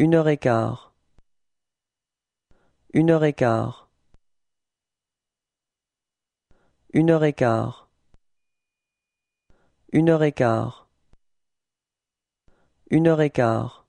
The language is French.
Une heure et quart. Une heure et quart. Une heure et quart. Une heure et quart. Une heure et quart.